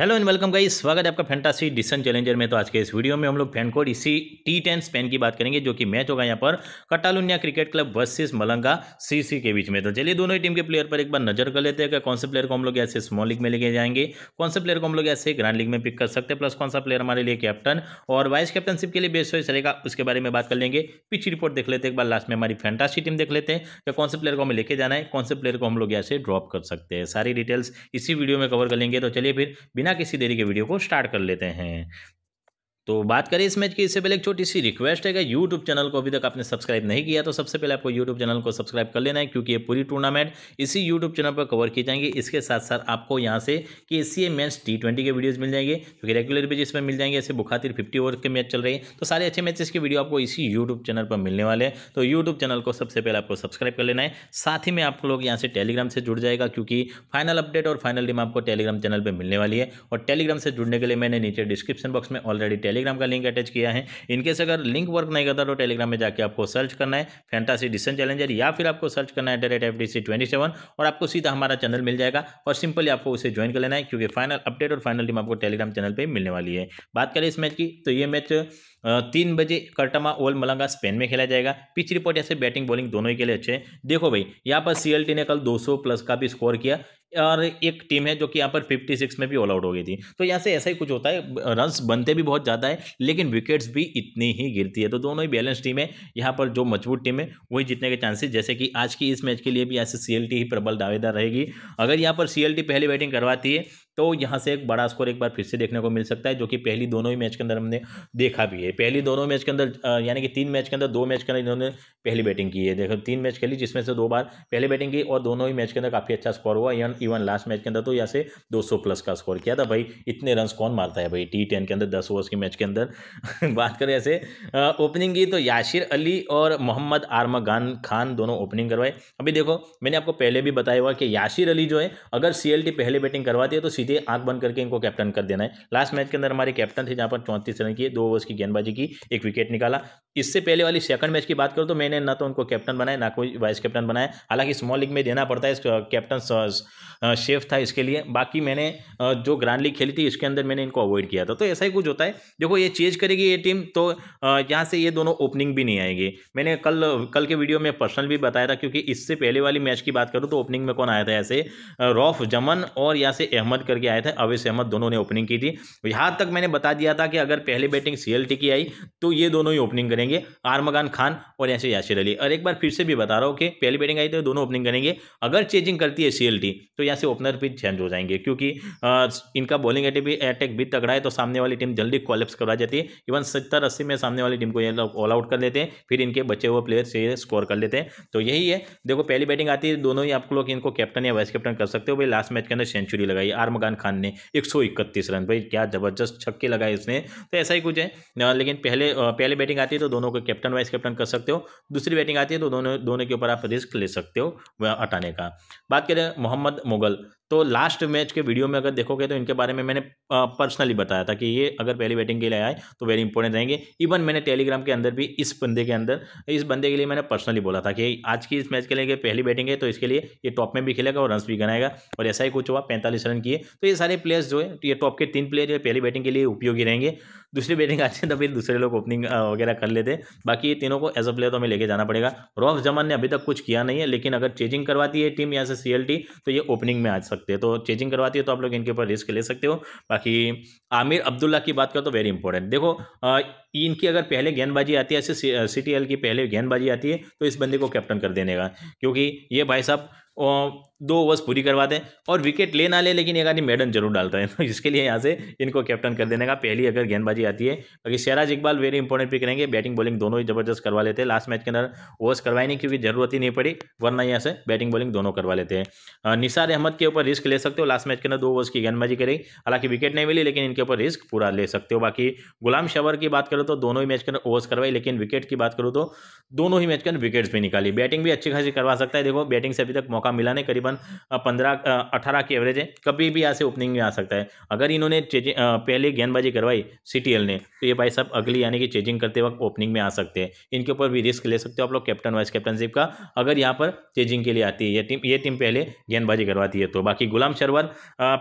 hello and welcome guys स्वागत है आपका फैंटासी डिसन चैलेंजर में तो आज के इस वीडियो में हम लोग फैन कोड इसी टी टेन स्पेन की बात करेंगे जो कि मैच होगा यहाँ पर कटालुनिया क्रिकेट क्लब वर्सेस मलंगा सीसी के बीच में तो चलिए दोनों ही टीम के प्लेयर पर एक बार नजर कर लेते हैं कि कौन से प्लेयर को हम लोग ऐसे स्मॉल लीग में लेके जाएंगे कौन से प्लेयर को हम लोग ऐसे ग्रांड लीग में पिक कर सकते हैं प्लस कौन सा प्लेयर हमारे लिए कैप्टन और वाइस कैप्टनशिप के लिए बेस्ट चॉइस रहेगा उसके बारे में बात कर लेंगे पिच रिपोर्ट देख लेते हैं एक बार लास्ट में हमारी फैंटासी टीम देख लेते हैं कि कौन से प्लेयर को हमें लेके जाना है कौन से प्लेयर को हम लोग ऐसे ड्रॉप कर सकते हैं सारी डिटेल्स इसी वीडियो में कवर कर लेंगे तो चलिए फिर बिना बिना किसी देरी के वीडियो को स्टार्ट कर लेते हैं तो बात करें इस मैच की इससे पहले एक छोटी सी रिक्वेस्ट है कि यूट्यूब चैनल को अभी तक आपने सब्सक्राइब नहीं किया तो सबसे पहले आपको यूट्यूब चैनल को सब्सक्राइब कर लेना है क्योंकि ये पूरी टूर्नामेंट इसी यूट्यूब चैनल पर कवर की जाएंगी इसके साथ साथ आपको यहाँ से के सी मैच टी ट्वेंटी के वीडियोज़ मिल जाएंगे क्योंकि रेगुलर भी जिसमें मिल जाएंगे ऐसे बुखातिर फिफ्टी ओवर के मैच चल रहे हैं तो सारे अच्छे मैचेस की वीडियो आपको इसी यूट्यूब चैनल पर मिलने वाले हैं तो यूट्यूब चैनल को सबसे पहले आपको सब्सक्राइब कर लेना है साथ ही में आप लोग यहाँ से टेलीग्राम से जुड़ जाएगा क्योंकि फाइनल अपडेट और फाइनल टीम आपको टेलीग्राम चैनल पर मिलने वाली है और टेलीग्राम से जुड़ने के लिए मैंने नीचे डिस्क्रिप्शन बॉक्स में ऑलरेडी टेली टेलीग्राम का लिंक अटैच किया है इनकेस अगर लिंक वर्क नहीं करता तो टेलीग्राम में जाकर आपको सर्च करना है फैंटासी डिसन चैलेंजर या फिर आपको सर्च करना है एट एट और आपको सीधा हमारा चैनल मिल जाएगा और सिंपली आपको उसे ज्वाइन कर लेना है क्योंकि फाइनल अपडेट और फाइनल टीम आपको टेलीग्राम चैनल पर मिलने वाली है बात करें इस मैच की तो ये मैच तीन बजे कर्टमा ओल मलंगा स्पेन में खेला जाएगा पिच रिपोर्ट ऐसे बैटिंग बॉलिंग दोनों ही के लिए अच्छे हैं देखो भाई यहाँ पर सीएलटी ने कल 200 प्लस का भी स्कोर किया और एक टीम है जो कि यहाँ पर 56 में भी ऑल आउट हो गई थी तो यहाँ से ऐसा ही कुछ होता है रन्स बनते भी बहुत ज़्यादा है लेकिन विकेट्स भी इतनी ही गिरती है तो दोनों ही बैलेंस टीम है यहाँ पर जो मजबूत टीम है वही जीतने के चांसेस जैसे कि आज की इस मैच के लिए भी यहाँ से सी ही प्रबल दावेदार रहेगी अगर यहाँ पर सी पहले बैटिंग करवाती है तो यहाँ से एक बड़ा स्कोर एक बार फिर से देखने को मिल सकता है जो कि पहली दोनों ही मैच के अंदर हमने देखा भी है पहली दोनों मैच के अंदर यानी कि तीन मैच के अंदर दो मैच के अंदर इन्होंने पहली बैटिंग की है देखो तीन मैच खेली जिसमें से दो बार पहले बैटिंग की और दोनों ही मैच के अंदर काफ़ी अच्छा स्कोर हुआ इवन इवन लास्ट मैच के अंदर तो यहाँ से दो प्लस का स्कोर किया था भाई इतने रन कौन मारता है भाई टी टेन के अंदर दस ओवर्स के मैच के अंदर बात करें ऐसे ओपनिंग की तो याशिर अली और मोहम्मद आर्मा खान खान दोनों ओपनिंग करवाए अभी देखो मैंने आपको पहले भी बताया हुआ कि याशिर अली जो है अगर सी पहले बैटिंग करवाती है तो सी सीधे आंख बंद करके इनको कैप्टन कर देना है लास्ट मैच के अंदर हमारे कैप्टन थे जहाँ पर चौंतीस रन किए दो ओवर्स की गेंदबाजी की एक विकेट निकाला इससे पहले वाली सेकंड मैच की बात करो तो मैंने ना तो उनको कैप्टन बनाया ना कोई वाइस कैप्टन बनाया हालांकि स्मॉल लीग में देना पड़ता है कैप्टन शेफ था इसके लिए बाकी मैंने जो ग्रांड लीग खेली थी इसके अंदर मैंने इनको अवॉइड किया था तो ऐसा ही कुछ होता है देखो ये चेंज करेगी ये टीम तो यहाँ से ये दोनों ओपनिंग भी नहीं आएगी मैंने कल कल के वीडियो में पर्सनल भी बताया था क्योंकि इससे पहले वाली मैच की बात करूँ तो ओपनिंग में कौन आया था ऐसे रॉफ जमन और यहाँ से अहमद करके आए थे अवेश अहमद दोनों ने ओपनिंग की थी तो यहाँ तक मैंने बता दिया था कि अगर पहले बैटिंग सीएलटी की आई तो ये दोनों ही ओपनिंग करेंगे आरमगान खान और ऐसे यासिर अली और एक बार फिर से भी बता रहा हूँ कि पहली बैटिंग आई तो दोनों ओपनिंग करेंगे अगर चेंजिंग करती है सी तो यहाँ से ओपनर भी चेंज हो जाएंगे क्योंकि इनका बॉलिंग अटैक भी तगड़ा है तो सामने वाली टीम जल्दी कॉलेप्स करवा जाती है इवन सत्तर अस्सी में सामने वाली टीम को ये लोग ऑल आउट कर लेते हैं फिर इनके बचे हुए प्लेयर से स्कोर कर लेते हैं तो यही है देखो पहली बैटिंग आती है दोनों ही आप लोग इनको कैप्टन या वाइस कैप्टन कर सकते हो भाई लास्ट मैच के अंदर सेंचुरी लगाई आर्म मकान खान ने एक रन भाई क्या ज़बरदस्त छक्के लगाए इसने तो ऐसा ही कुछ है लेकिन पहले पहले बैटिंग आती है तो दोनों को कैप्टन वाइस कैप्टन कर सकते हो दूसरी बैटिंग आती है तो दोनों दोनों के ऊपर आप रिस्क ले सकते हो हटाने का बात करें मोहम्मद मुगल तो लास्ट मैच के वीडियो में अगर देखोगे तो इनके बारे में मैंने पर्सनली बताया था कि ये अगर पहली बैटिंग के लिए आए तो वेरी इंपॉर्टेंट रहेंगे इवन मैंने टेलीग्राम के अंदर भी इस बंदे के अंदर इस बंदे के लिए मैंने पर्सनली बोला था कि आज की इस मैच के लिए पहली बैटिंग है तो इसके लिए ये टॉप में भी खेलेगा और रन भी गनाएगा और ऐसा ही कुछ हुआ पैंतालीस रन किए तो ये सारे प्लेयर्स जो है ये टॉप के तीन प्लेयर जो पहली बैटिंग के लिए उपयोगी रहेंगे दूसरी बैटिंग आते हैं तो फिर दूसरे लोग ओपनिंग वगैरह कर लेते बाकी ये तीनों को एज अ प्लेयर तो हमें लेके जाना पड़ेगा रॉफ जमान ने अभी तक कुछ किया नहीं है लेकिन अगर चेंजिंग करवाती है टीम यहाँ से सीएलटी तो ये ओपनिंग में आ है सकते हैं तो चेजिंग करवाती है तो आप लोग इनके ऊपर रिस्क ले सकते हो बाकी आमिर अब्दुल्ला की बात करो तो वेरी इंपॉर्टेंट देखो इनकी अगर पहले गेंदबाजी आती है ऐसे सी की पहले गेंदबाजी आती है तो इस बंदे को कैप्टन कर देने का क्योंकि ये भाई साहब दो ओवर्स पूरी करवाते हैं और विकेट ले ना ले लेकिन एक आदमी मेडन जरूर डालता है तो इसके लिए यहाँ से इनको कैप्टन कर देने का पहली अगर गेंदबाजी आती है बाकी Shahraz Iqbal very important pick रहेंगे बैटिंग बॉलिंग दोनों ही जबरदस्त करवा लेते हैं लास्ट मैच के अंदर ओवर्स करवाई नहीं क्योंकि जरूरत ही नहीं पड़ी वरना यहाँ से बैटिंग बॉलिंग दोनों करवा लेते हैं निसार अहमद के ऊपर रिस्क ले सकते हो लास्ट मैच के अंदर दो ओवर्स की गेंदबाजी करेगी हालांकि विकेट नहीं मिली लेकिन इनके ऊपर रिस्क पूरा ले सकते हो बाकी गुलाम शवर की बात करो तो दोनों ही मैच के अंदर ओवर्स करवाई लेकिन विकेट की बात करूँ तो दोनों ही मैच के अंदर विकेट्स भी निकाली बैटिंग भी अच्छी खासी करवा सकता है देखो बैटिंग से अभी तक मौका मौका मिला नहीं करीबन पंद्रह अठारह की एवरेज है कभी भी ऐसे ओपनिंग में आ सकता है अगर इन्होंने पहले गेंदबाजी करवाई सीटीएल ने तो ये भाई साहब अगली यानी कि चेजिंग करते वक्त ओपनिंग में आ सकते हैं इनके ऊपर भी रिस्क ले सकते हो आप लोग कैप्टन वाइस कैप्टनशिप का अगर यहाँ पर चेजिंग के लिए आती है ये टीम ये टीम पहले गेंदबाजी करवाती है तो बाकी गुलाम शरवर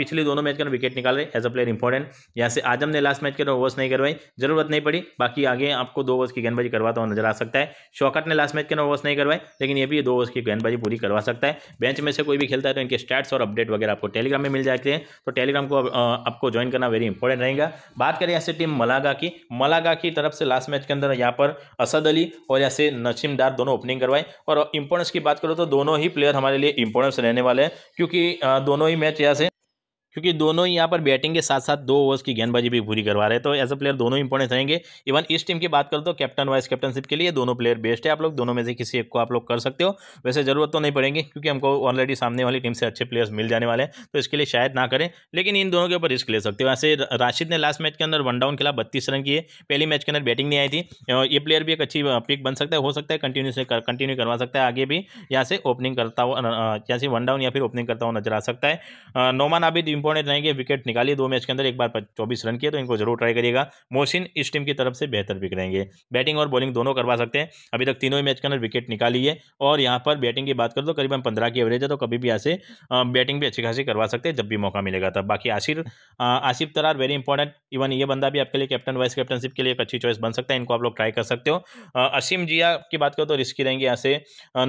पिछले दोनों मैच के विकेट निकाल रहे एज अ प्लेयर इंपॉर्टेंट यहाँ से आजम ने लास्ट मैच के ओवर्स नहीं करवाई जरूरत नहीं पड़ी बाकी आगे आपको दो ओवर्स की गेंदबाजी करवाता हुआ नजर आ सकता है शौकत ने लास्ट मैच के ओवर्स नहीं करवाए लेकिन ये भी दो ओवर्स की गेंदबाजी पूरी करवा सकता है बेंच में से कोई भी खेलता है तो इनके स्टैट्स और अपडेट वगैरह आपको टेलीग्राम में मिल जाते हैं तो टेलीग्राम को आपको ज्वाइन करना वेरी इंपॉर्टेंट रहेगा बात करें ऐसे टीम मलागा की मलागा की तरफ से लास्ट मैच के अंदर यहाँ पर असद अली और ऐसे नसीम डार दोनों ओपनिंग करवाए और इंपॉर्टेंस की बात करो तो दोनों ही प्लेयर हमारे लिए इंपॉर्टेंस रहने वाले हैं क्योंकि दोनों ही मैच यहाँ से क्योंकि दोनों ही यहाँ पर बैटिंग के साथ साथ दो ओवर्स की गेंदबाजी भी पूरी करवा रहे हैं तो एज अ प्लेयर दोनों इंपॉर्टेंट रहेंगे इवन इस टीम की बात कर तो कैप्टन वाइस कैप्टनशिप के लिए दोनों प्लेयर बेस्ट है आप लोग दोनों में से किसी एक को आप लोग कर सकते हो वैसे ज़रूरत तो नहीं पड़ेगी क्योंकि हमको ऑलरेडी सामने वाली टीम से अच्छे प्लेयर्स मिल जाने वाले हैं तो इसके लिए शायद ना करें लेकिन इन दोनों के ऊपर रिस्क ले सकते हो वैसे राशिद ने लास्ट मैच के अंदर वन डाउन खिलाफ बत्तीस रन किए पहली मैच के अंदर बैटिंग नहीं आई थी ये प्लेयर भी एक अच्छी पिक बन सकता है हो सकता है कंटिन्यू से कंटिन्यू करवा सकता है आगे भी यहाँ से ओपनिंग करता हुआ यहाँ से वन डाउन या फिर ओपनिंग करता हुआ नजर आ सकता है नोमान अभी इंपॉर्टेंट रहेंगे विकेट निकालिए दो मैच के अंदर एक बार चौबीस रन किए तो इनको जरूर ट्राई करिएगा मोहसिन इस टीम की तरफ से बेहतर बिक रहेंगे बैटिंग और बॉलिंग दोनों करवा सकते हैं अभी तक तीनों ही मैच के अंदर विकेट निकाली है और यहाँ पर बैटिंग की बात करो तो करीबन पंद्रह की एवरेज है तो कभी भी ऐसे बैटिंग भी अच्छी खासी करवा सकते हैं जब भी मौका मिलेगा तब बाकी Aashir Asif Tarar very important even ये बंदा भी आपके लिए कैप्टन वाइस कैप्टनशिप के लिए एक अच्छी चॉइस बन सकता है इनको आप लोग ट्राई कर सकते हो असीम जिया की बात करो तो रिस्की रहेंगे ऐसे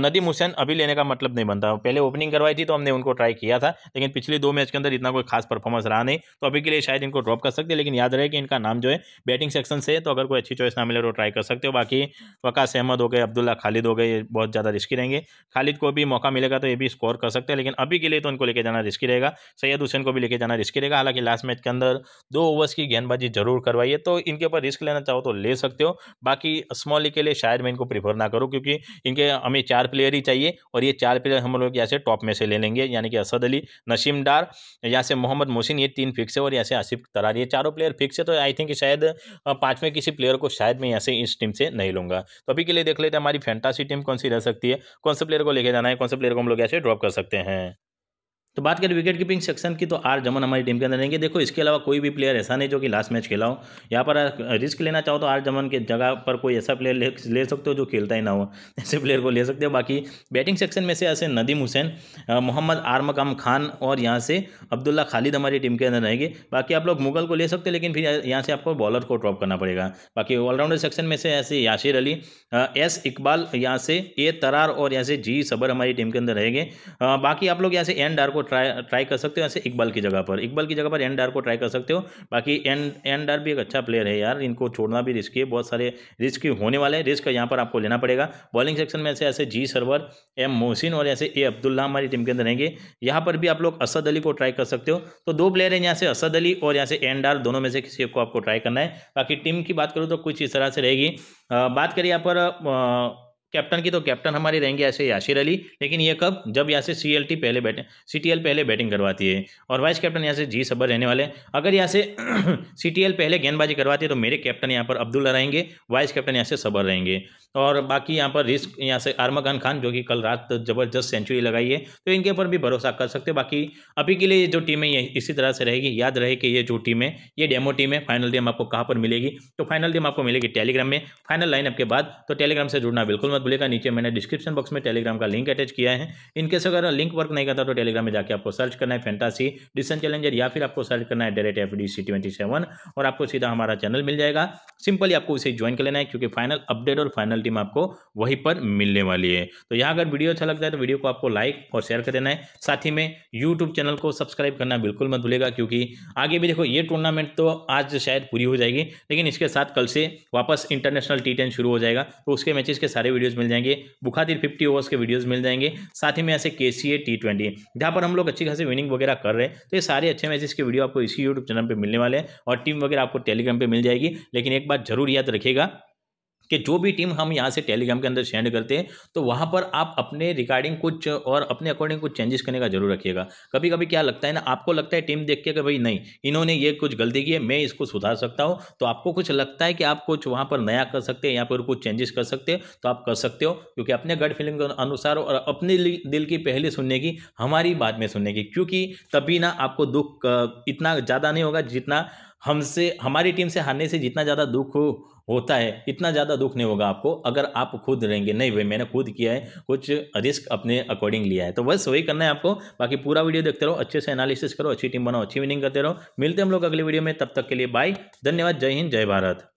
नदीम हुसैन अभी लेने का मतलब नहीं बनता पहले ओपनिंग करवाई थी तो हमने उनको ट्राई किया था लेकिन पिछले दो मैच के अंदर इतना कोई कोई खास परफॉर्मेंस रहा नहीं तो अभी के लिए शायद इनको ड्रॉप कर सकते हैं लेकिन याद रहे कि इनका नाम जो है बैटिंग सेक्शन से तो अगर कोई अच्छी चॉइस ना मिले तो ट्राई कर सकते हो बाकी वकास अहमद हो गए अब्दुल्ला खालिद हो गए ये बहुत ज़्यादा रिस्की रहेंगे खालिद को भी मौका मिलेगा तो ये भी स्कोर कर सकते हैं लेकिन अभी के लिए तो इनको लेके जाना रिस्की रहेगा सैयद हुसैन को भी लेके जाना रिस्की रहेगा हालांकि लास्ट मैच के अंदर दो ओवर्स की गेंदबाजी जरूर करवाइए तो इनके ऊपर रिस्क लेना चाहो तो ले सकते हो बाकी स्मॉली के लिए शायद मैं इनको प्रीफर ना करूँ क्योंकि इनके हमें चार प्लेयर ही चाहिए और ये चार प्लेयर हम लोग यहाँ से टॉप में से ले लेंगे यानी कि असद अली नशीम डार यहाँ से से मोहम्मद मोहसिन ये तीन फिक्स है और यहाँ से आसिफ तरार ये चारों प्लेयर फिक्स है तो आई थिंक शायद में किसी प्लेयर को शायद मैं यहाँ से इस टीम से नहीं लूँगा तो अभी के लिए देख लेते हैं हमारी फैंटासी टीम कौन सी रह सकती है कौन से प्लेयर को लेके जाना है कौन से प्लेयर को हम लोग यहाँ से ड्रॉप कर सकते हैं तो बात करें विकेट कीपिंग सेक्शन की तो आर जमन हमारी टीम के अंदर रहेंगे देखो इसके अलावा कोई भी प्लेयर ऐसा नहीं जो कि लास्ट मैच खेला हो यहाँ पर रिस्क लेना चाहो तो आर जमन के जगह पर कोई ऐसा प्लेयर ले, ले सकते हो जो खेलता ही ना हो ऐसे प्लेयर को ले सकते हो बाकी बैटिंग सेक्शन में से ऐसे नदीम हुसैन मोहम्मद आरमकाम खान और यहाँ से अब्दुल्ला खालिद हमारी टीम के अंदर रहेंगे बाकी आप लोग मुगल को ले सकते हो लेकिन फिर यहाँ से आपको बॉलर को ड्रॉप करना पड़ेगा बाकी ऑलराउंडर सेक्शन में से ऐसे याशिर अली एस इकबाल यहाँ से ए तरार और यहाँ से जी सबर हमारी टीम के अंदर रहेंगे बाकी आप लोग यहाँ से एन डार को ट्राई ट्राई कर सकते हो ऐसे इकबाल की जगह पर इकबाल की जगह पर एन डार को ट्राई कर सकते हो बाकी एन एन डार भी एक अच्छा प्लेयर है यार इनको छोड़ना भी रिस्की है बहुत सारे रिस्क होने वाले हैं रिस्क यहाँ पर आपको लेना पड़ेगा बॉलिंग सेक्शन में ऐसे ऐसे जी सरवर एम मोहसिन और ऐसे ए अब्दुल्ला हमारी टीम के अंदर रहेंगे यहाँ पर भी आप लोग असद अली को ट्राई कर सकते हो तो दो प्लेयर हैं यहाँ से असद अली और यहाँ से एन डार दोनों में से किसी को आपको ट्राई करना है बाकी टीम की बात करूँ तो कुछ इस तरह से रहेगी बात करिए यहाँ पर कैप्टन की तो कैप्टन हमारे रहेंगे ऐसे यासिर अली लेकिन ये कब जब यहाँ से सी पहले बैटिंग सी पहले बैटिंग करवाती है और वाइस कैप्टन यहाँ से जी सबर रहने वाले अगर यहाँ से सी पहले गेंदबाजी करवाती है तो मेरे कैप्टन यहाँ पर अब्दुल्ला रहेंगे वाइस कैप्टन यहाँ से सबर रहेंगे और बाकी यहाँ पर रिस्क यहाँ से आर्मागान खान जो कि कल रात जबरदस्त सेंचुरी लगाई है तो इनके ऊपर भी भरोसा कर सकते हो बाकी अभी के लिए जो टीमें ये इसी तरह से रहेगी याद रहे कि ये जो टीम है ये डेमो टीम है फाइनल टीम आपको कहाँ पर मिलेगी तो फाइनल टीम आपको मिलेगी टेलीग्राम में फाइनल लाइनअप के बाद तो टेलीग्राम से जुड़ना बिल्कुल मत भूलेगा नीचे मैंने डिस्क्रिप्शन बॉक्स में टेलीग्राम का लिंक अटैच किया है इनकेस अगर लिंक वर्क नहीं करता तो टेलीग्राम में जाकर आपको सर्च करना है फैंटासी डिसन चैलेंजर या फिर आपको सर्च करना है डायरेक्ट एफ डी और आपको सीधा हमारा चैनल मिल जाएगा सिंपली आपको उसे ज्वाइन कर लेना है क्योंकि फाइनल अपडेट और फाइनल टीम आपको वहीं पर मिलने वाली है तो यहाँ अगर वीडियो अच्छा लगता है तो वीडियो को आपको लाइक और शेयर कर देना है साथ ही में यूट्यूब चैनल को सब्सक्राइब करना बिल्कुल मत भूलेगा क्योंकि आगे भी देखो ये टूर्नामेंट तो आज शायद पूरी हो जाएगी लेकिन इसके साथ कल से वापस इंटरनेशनल टी शुरू हो जाएगा तो उसके मैचेस के सारे वीडियो वीडियोज़ मिल जाएंगे बुखातिर फिफ्टी ओवर्स के वीडियोज़ मिल जाएंगे साथ ही में ऐसे के सी ए टी ट्वेंटी जहाँ पर हम लोग अच्छी खासी विनिंग वगैरह कर रहे हैं तो ये सारे अच्छे मैचेस के वीडियो आपको इसी यूट्यूब चैनल पर मिलने वाले हैं और टीम वगैरह आपको टेलीग्राम पर मिल जाएगी लेकिन एक बात जरूर याद रखेगा कि जो भी टीम हम यहाँ से टेलीग्राम के अंदर सेंड करते हैं तो वहाँ पर आप अपने रिगार्डिंग कुछ और अपने अकॉर्डिंग कुछ चेंजेस करने का जरूर रखिएगा कभी कभी क्या लगता है ना आपको लगता है टीम देख के कि भाई नहीं इन्होंने ये कुछ गलती की है मैं इसको सुधार सकता हूँ तो आपको कुछ लगता है कि आप कुछ वहाँ पर नया कर सकते हैं यहाँ पर कुछ चेंजेस कर सकते हैं तो आप कर सकते हो क्योंकि अपने गड फीलिंग के अनुसार और अपने दिल की पहले सुनने की हमारी बात में सुनने की क्योंकि तभी ना आपको दुख इतना ज़्यादा नहीं होगा जितना हमसे हमारी टीम से हारने से जितना ज़्यादा दुख हो होता है इतना ज़्यादा दुख नहीं होगा आपको अगर आप खुद रहेंगे नहीं भाई मैंने खुद किया है कुछ रिस्क अपने अकॉर्डिंग लिया है तो बस वही करना है आपको बाकी पूरा वीडियो देखते रहो अच्छे से एनालिसिस करो अच्छी टीम बनाओ अच्छी विनिंग करते रहो मिलते हम लोग अगले वीडियो में तब तक के लिए बाय धन्यवाद जय हिंद जय भारत